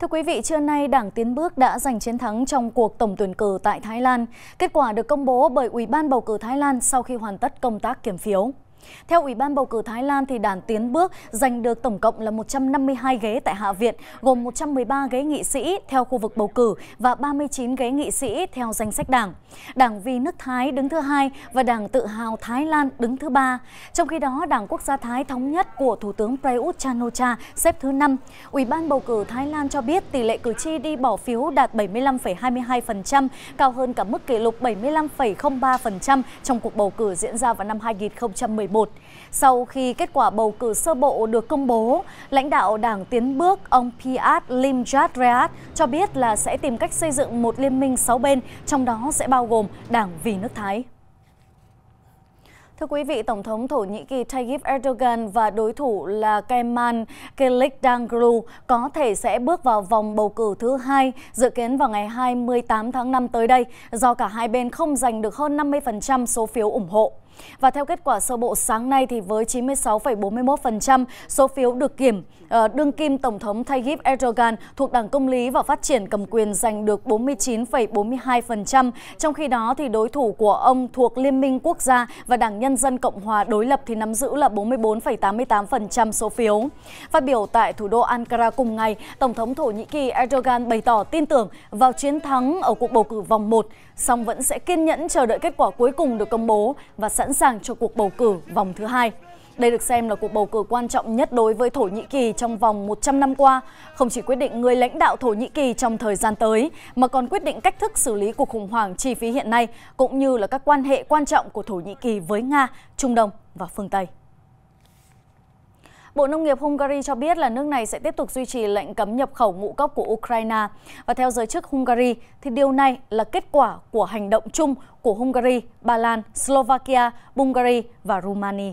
Thưa quý vị, trưa nay Đảng Tiến Bước đã giành chiến thắng trong cuộc tổng tuyển cử tại Thái Lan. Kết quả được công bố bởi Ủy ban bầu cử Thái Lan sau khi hoàn tất công tác kiểm phiếu. Theo Ủy ban bầu cử Thái Lan thì đảng tiến bước giành được tổng cộng là 152 ghế tại Hạ viện, gồm 113 ghế nghị sĩ theo khu vực bầu cử và 39 ghế nghị sĩ theo danh sách đảng. Đảng Vì nước Thái đứng thứ hai và đảng Tự hào Thái Lan đứng thứ ba. Trong khi đó, Đảng Quốc gia Thái thống nhất của Thủ tướng Prayut chan o cha xếp thứ năm. Ủy ban bầu cử Thái Lan cho biết tỷ lệ cử tri đi bỏ phiếu đạt 75,22%, cao hơn cả mức kỷ lục 75,03% trong cuộc bầu cử diễn ra vào năm 2017 11. Sau khi kết quả bầu cử sơ bộ được công bố, lãnh đạo đảng tiến bước ông Piat Limjadreat cho biết là sẽ tìm cách xây dựng một liên minh 6 bên, trong đó sẽ bao gồm Đảng Vì nước Thái. Thưa quý vị, Tổng thống Thổ Nhĩ Kỳ Tayyip Erdogan và đối thủ là Kemal Kılıçdaroğlu có thể sẽ bước vào vòng bầu cử thứ hai dự kiến vào ngày 28 tháng 5 tới đây do cả hai bên không giành được hơn 50% số phiếu ủng hộ. Và theo kết quả sơ bộ sáng nay thì với 96,41% số phiếu được kiểm, ờ, đương kim Tổng thống Tayyip Erdogan thuộc Đảng Công lý và Phát triển cầm quyền giành được 49,42%, trong khi đó thì đối thủ của ông thuộc Liên minh Quốc gia và Đảng Nhân dân Cộng hòa đối lập thì nắm giữ là 44,88% số phiếu. Phát biểu tại thủ đô Ankara cùng ngày, Tổng thống Thổ Nhĩ Kỳ Erdogan bày tỏ tin tưởng vào chiến thắng ở cuộc bầu cử vòng 1, song vẫn sẽ kiên nhẫn chờ đợi kết quả cuối cùng được công bố và sẵn sẵn sàng cho cuộc bầu cử vòng thứ hai. Đây được xem là cuộc bầu cử quan trọng nhất đối với Thổ Nhĩ Kỳ trong vòng 100 năm qua, không chỉ quyết định người lãnh đạo Thổ Nhĩ Kỳ trong thời gian tới, mà còn quyết định cách thức xử lý cuộc khủng hoảng chi phí hiện nay, cũng như là các quan hệ quan trọng của Thổ Nhĩ Kỳ với Nga, Trung Đông và phương Tây. Bộ Nông nghiệp Hungary cho biết là nước này sẽ tiếp tục duy trì lệnh cấm nhập khẩu ngũ cốc của Ukraine. Và theo giới chức Hungary, thì điều này là kết quả của hành động chung của Hungary, Ba Lan, Slovakia, Bulgaria và Romania.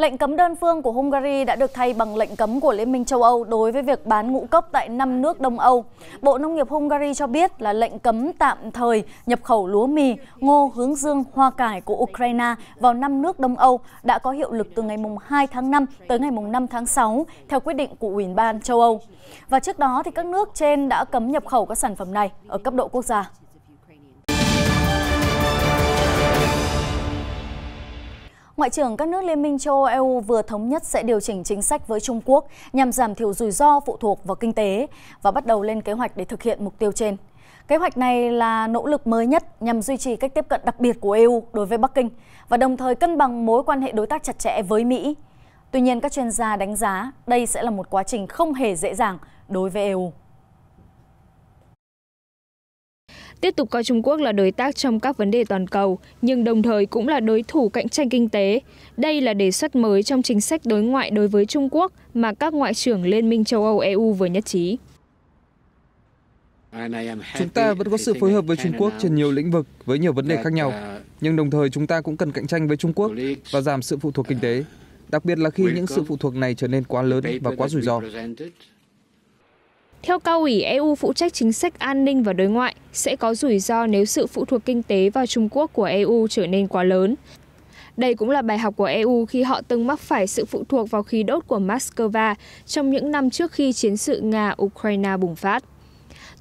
Lệnh cấm đơn phương của Hungary đã được thay bằng lệnh cấm của Liên minh châu Âu đối với việc bán ngũ cốc tại 5 nước Đông Âu. Bộ Nông nghiệp Hungary cho biết là lệnh cấm tạm thời nhập khẩu lúa mì, ngô, hướng dương, hoa cải của Ukraine vào 5 nước Đông Âu đã có hiệu lực từ ngày 2 tháng 5 tới ngày 5 tháng 6 theo quyết định của Ủy ban châu Âu. Và trước đó thì các nước trên đã cấm nhập khẩu các sản phẩm này ở cấp độ quốc gia. Ngoại trưởng các nước Liên minh châu Âu EU vừa thống nhất sẽ điều chỉnh chính sách với Trung Quốc nhằm giảm thiểu rủi ro phụ thuộc vào kinh tế và bắt đầu lên kế hoạch để thực hiện mục tiêu trên. Kế hoạch này là nỗ lực mới nhất nhằm duy trì cách tiếp cận đặc biệt của EU đối với Bắc Kinh và đồng thời cân bằng mối quan hệ đối tác chặt chẽ với Mỹ. Tuy nhiên, các chuyên gia đánh giá đây sẽ là một quá trình không hề dễ dàng đối với EU. tiếp tục coi Trung Quốc là đối tác trong các vấn đề toàn cầu, nhưng đồng thời cũng là đối thủ cạnh tranh kinh tế. Đây là đề xuất mới trong chính sách đối ngoại đối với Trung Quốc mà các ngoại trưởng Liên minh châu Âu EU vừa nhất trí. Chúng ta vẫn có sự phối hợp với Trung Quốc trên nhiều lĩnh vực với nhiều vấn đề khác nhau, nhưng đồng thời chúng ta cũng cần cạnh tranh với Trung Quốc và giảm sự phụ thuộc kinh tế, đặc biệt là khi những sự phụ thuộc này trở nên quá lớn và quá rủi ro. Theo cao ủy EU phụ trách chính sách an ninh và đối ngoại, sẽ có rủi ro nếu sự phụ thuộc kinh tế vào Trung Quốc của EU trở nên quá lớn. Đây cũng là bài học của EU khi họ từng mắc phải sự phụ thuộc vào khí đốt của Moscow trong những năm trước khi chiến sự Nga-Ukraine bùng phát.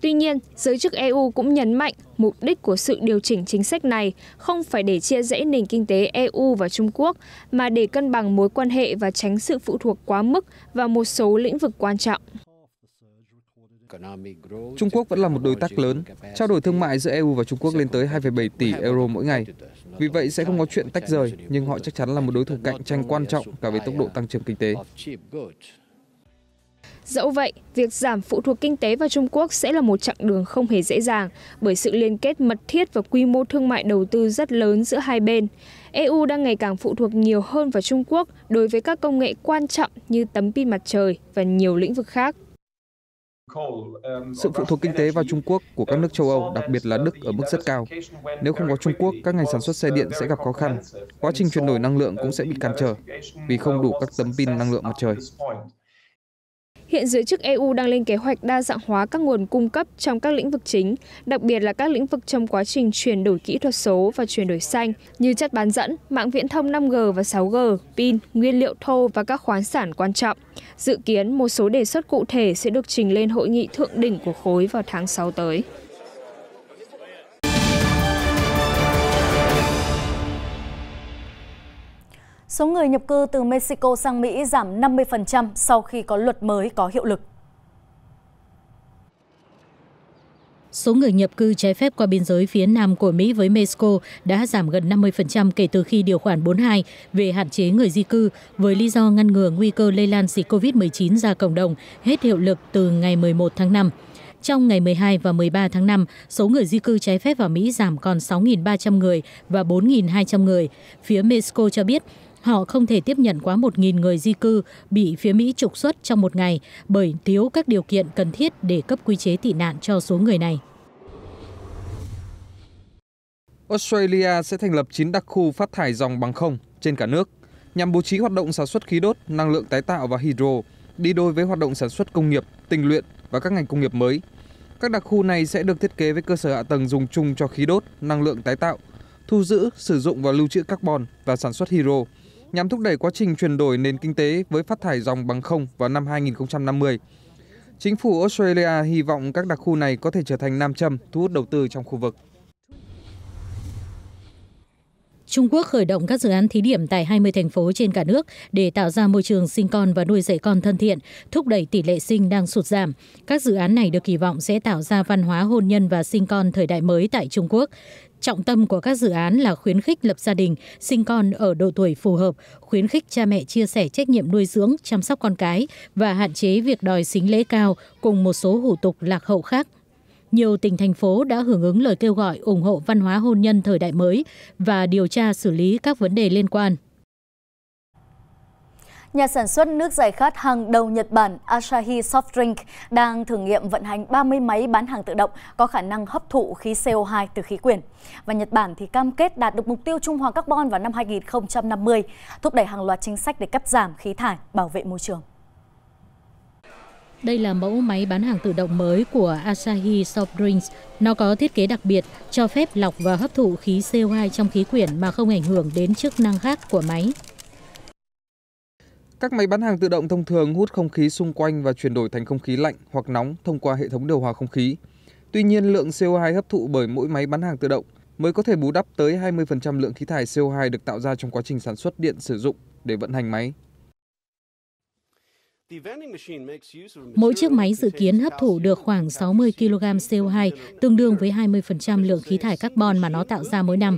Tuy nhiên, giới chức EU cũng nhấn mạnh mục đích của sự điều chỉnh chính sách này không phải để chia rẽ nền kinh tế EU và Trung Quốc, mà để cân bằng mối quan hệ và tránh sự phụ thuộc quá mức vào một số lĩnh vực quan trọng. Trung Quốc vẫn là một đối tác lớn. Trao đổi thương mại giữa EU và Trung Quốc lên tới 2,7 tỷ euro mỗi ngày. Vì vậy sẽ không có chuyện tách rời, nhưng họ chắc chắn là một đối thủ cạnh tranh quan trọng cả về tốc độ tăng trưởng kinh tế. Dẫu vậy, việc giảm phụ thuộc kinh tế vào Trung Quốc sẽ là một chặng đường không hề dễ dàng bởi sự liên kết mật thiết và quy mô thương mại đầu tư rất lớn giữa hai bên. EU đang ngày càng phụ thuộc nhiều hơn vào Trung Quốc đối với các công nghệ quan trọng như tấm pin mặt trời và nhiều lĩnh vực khác. Sự phụ thuộc kinh tế vào Trung Quốc của các nước châu Âu, đặc biệt là Đức ở mức rất cao. Nếu không có Trung Quốc, các ngành sản xuất xe điện sẽ gặp khó khăn. Quá trình chuyển đổi năng lượng cũng sẽ bị cản trở vì không đủ các tấm pin năng lượng mặt trời. Hiện giới chức EU đang lên kế hoạch đa dạng hóa các nguồn cung cấp trong các lĩnh vực chính, đặc biệt là các lĩnh vực trong quá trình chuyển đổi kỹ thuật số và chuyển đổi xanh như chất bán dẫn, mạng viễn thông 5G và 6G, pin, nguyên liệu thô và các khoáng sản quan trọng. Dự kiến một số đề xuất cụ thể sẽ được trình lên hội nghị thượng đỉnh của khối vào tháng 6 tới. Số người nhập cư từ Mexico sang Mỹ giảm 50% sau khi có luật mới có hiệu lực. Số người nhập cư trái phép qua biên giới phía nam của Mỹ với Mexico đã giảm gần 50% kể từ khi điều khoản 42 về hạn chế người di cư với lý do ngăn ngừa nguy cơ lây lan dịch COVID-19 ra cộng đồng hết hiệu lực từ ngày 11 tháng 5. Trong ngày 12 và 13 tháng 5, số người di cư trái phép vào Mỹ giảm còn 6.300 người và 4.200 người. Phía Mexico cho biết họ không thể tiếp nhận quá một người di cư bị phía mỹ trục xuất trong một ngày bởi thiếu các điều kiện cần thiết để cấp quy chế tị nạn cho số người này Australia sẽ thành lập 9 đặc khu phát thải dòng bằng không trên cả nước nhằm bố trí hoạt động sản xuất khí đốt, năng lượng tái tạo và hydro đi đôi với hoạt động sản xuất công nghiệp, tình luyện và các ngành công nghiệp mới. Các đặc khu này sẽ được thiết kế với cơ sở hạ tầng dùng chung cho khí đốt, năng lượng tái tạo, thu giữ, sử dụng và lưu trữ carbon và sản xuất hydro, nhằm thúc đẩy quá trình chuyển đổi nền kinh tế với phát thải dòng bằng không vào năm 2050. Chính phủ Australia hy vọng các đặc khu này có thể trở thành nam châm thu hút đầu tư trong khu vực. Trung Quốc khởi động các dự án thí điểm tại 20 thành phố trên cả nước để tạo ra môi trường sinh con và nuôi dạy con thân thiện, thúc đẩy tỷ lệ sinh đang sụt giảm. Các dự án này được kỳ vọng sẽ tạo ra văn hóa hôn nhân và sinh con thời đại mới tại Trung Quốc. Trọng tâm của các dự án là khuyến khích lập gia đình, sinh con ở độ tuổi phù hợp, khuyến khích cha mẹ chia sẻ trách nhiệm nuôi dưỡng, chăm sóc con cái và hạn chế việc đòi xính lễ cao cùng một số hủ tục lạc hậu khác nhiều tỉnh thành phố đã hưởng ứng lời kêu gọi ủng hộ văn hóa hôn nhân thời đại mới và điều tra xử lý các vấn đề liên quan. Nhà sản xuất nước giải khát hàng đầu Nhật Bản Asahi Soft Drink đang thử nghiệm vận hành 30 máy bán hàng tự động có khả năng hấp thụ khí CO2 từ khí quyển. Và Nhật Bản thì cam kết đạt được mục tiêu trung hòa carbon vào năm 2050, thúc đẩy hàng loạt chính sách để cắt giảm khí thải, bảo vệ môi trường. Đây là mẫu máy bán hàng tự động mới của Asahi Soft Drinks. Nó có thiết kế đặc biệt, cho phép lọc và hấp thụ khí CO2 trong khí quyển mà không ảnh hưởng đến chức năng khác của máy. Các máy bán hàng tự động thông thường hút không khí xung quanh và chuyển đổi thành không khí lạnh hoặc nóng thông qua hệ thống điều hòa không khí. Tuy nhiên, lượng CO2 hấp thụ bởi mỗi máy bán hàng tự động mới có thể bù đắp tới 20% lượng khí thải CO2 được tạo ra trong quá trình sản xuất điện sử dụng để vận hành máy. Mỗi chiếc máy dự kiến hấp thụ được khoảng 60 kg CO2, tương đương với 20% lượng khí thải carbon mà nó tạo ra mỗi năm.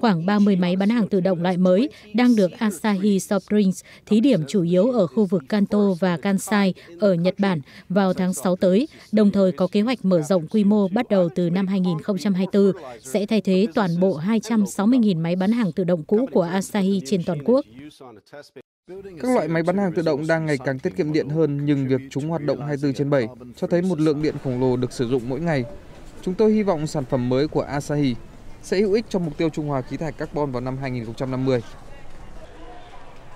Khoảng 30 máy bán hàng tự động loại mới đang được Asahi Soft Drinks thí điểm chủ yếu ở khu vực Kanto và Kansai ở Nhật Bản vào tháng 6 tới, đồng thời có kế hoạch mở rộng quy mô bắt đầu từ năm 2024, sẽ thay thế toàn bộ 260.000 máy bán hàng tự động cũ của Asahi trên toàn quốc. Các loại máy bán hàng tự động đang ngày càng tiết kiệm điện hơn nhưng việc chúng hoạt động 24 trên 7 cho thấy một lượng điện khổng lồ được sử dụng mỗi ngày. Chúng tôi hy vọng sản phẩm mới của Asahi sẽ hữu ích cho mục tiêu trung hòa khí thải carbon vào năm 2050.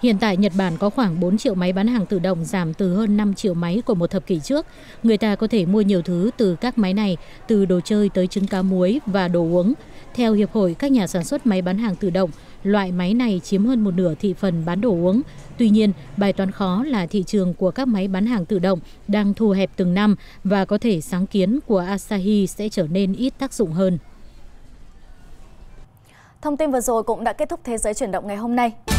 Hiện tại Nhật Bản có khoảng 4 triệu máy bán hàng tự động giảm từ hơn 5 triệu máy của một thập kỷ trước. Người ta có thể mua nhiều thứ từ các máy này, từ đồ chơi tới trứng cá muối và đồ uống. Theo Hiệp hội các nhà sản xuất máy bán hàng tự động, loại máy này chiếm hơn một nửa thị phần bán đồ uống. Tuy nhiên, bài toán khó là thị trường của các máy bán hàng tự động đang thu hẹp từng năm và có thể sáng kiến của Asahi sẽ trở nên ít tác dụng hơn. Thông tin vừa rồi cũng đã kết thúc Thế giới chuyển động ngày hôm nay.